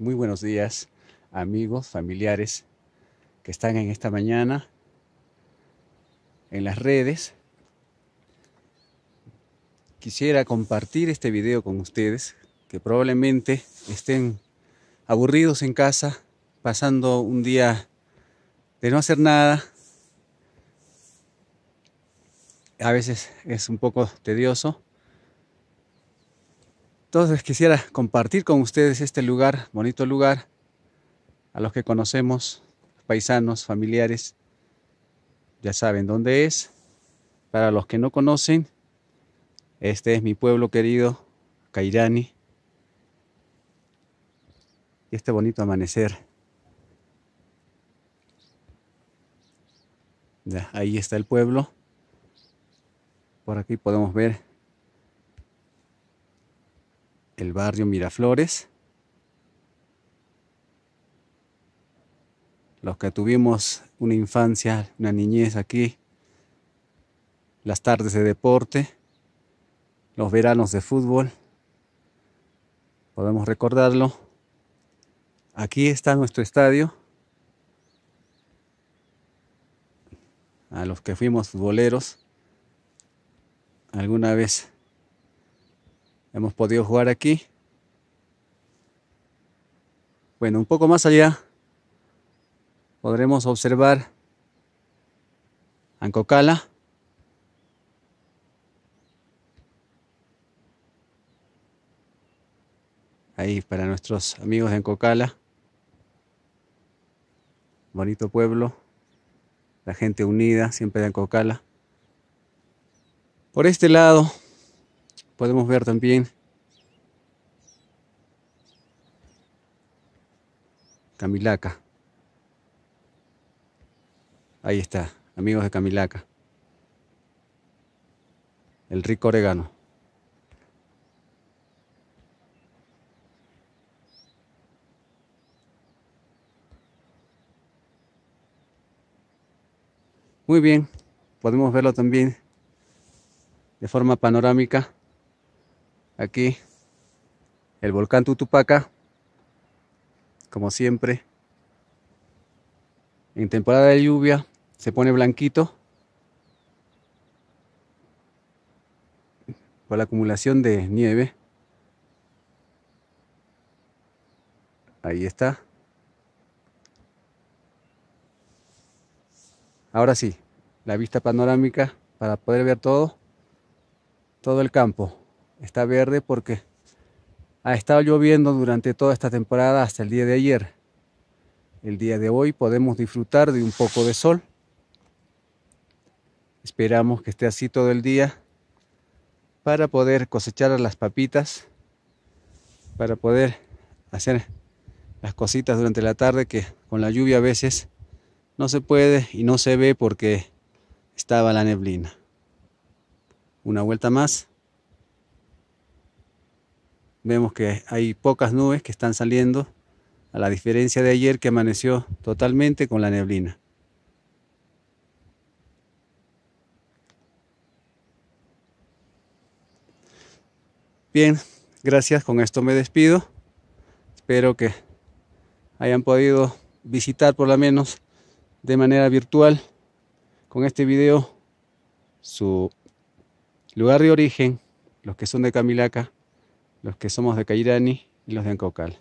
Muy buenos días, amigos, familiares que están en esta mañana en las redes. Quisiera compartir este video con ustedes que probablemente estén aburridos en casa, pasando un día de no hacer nada. A veces es un poco tedioso, entonces quisiera compartir con ustedes este lugar, bonito lugar, a los que conocemos, paisanos, familiares, ya saben dónde es. Para los que no conocen, este es mi pueblo querido, Cairani. Y este bonito amanecer. Ya, ahí está el pueblo. Por aquí podemos ver el barrio Miraflores. Los que tuvimos una infancia, una niñez aquí, las tardes de deporte, los veranos de fútbol, podemos recordarlo. Aquí está nuestro estadio. A los que fuimos futboleros, alguna vez hemos podido jugar aquí. Bueno, un poco más allá podremos observar Ancocala. Ahí para nuestros amigos de Ancocala. Bonito pueblo. La gente unida siempre de Ancocala. Por este lado podemos ver también Camilaca. Ahí está, amigos de Camilaca. El rico orégano. Muy bien, podemos verlo también de forma panorámica aquí el volcán Tutupaca, como siempre. En temporada de lluvia se pone blanquito por la acumulación de nieve. Ahí está. Ahora sí, la vista panorámica para poder ver todo, todo el campo está verde porque ha estado lloviendo durante toda esta temporada hasta el día de ayer. El día de hoy podemos disfrutar de un poco de sol. Esperamos que esté así todo el día para poder cosechar las papitas, para poder hacer las cositas durante la tarde que con la lluvia a veces no se puede y no se ve porque estaba la neblina. Una vuelta más vemos que hay pocas nubes que están saliendo, a la diferencia de ayer que amaneció totalmente con la neblina. Bien, gracias, con esto me despido. Espero que hayan podido visitar por lo menos de manera virtual con este video su lugar de origen, los que son de Camilaca, los que somos de Cairani y los de Ancocal.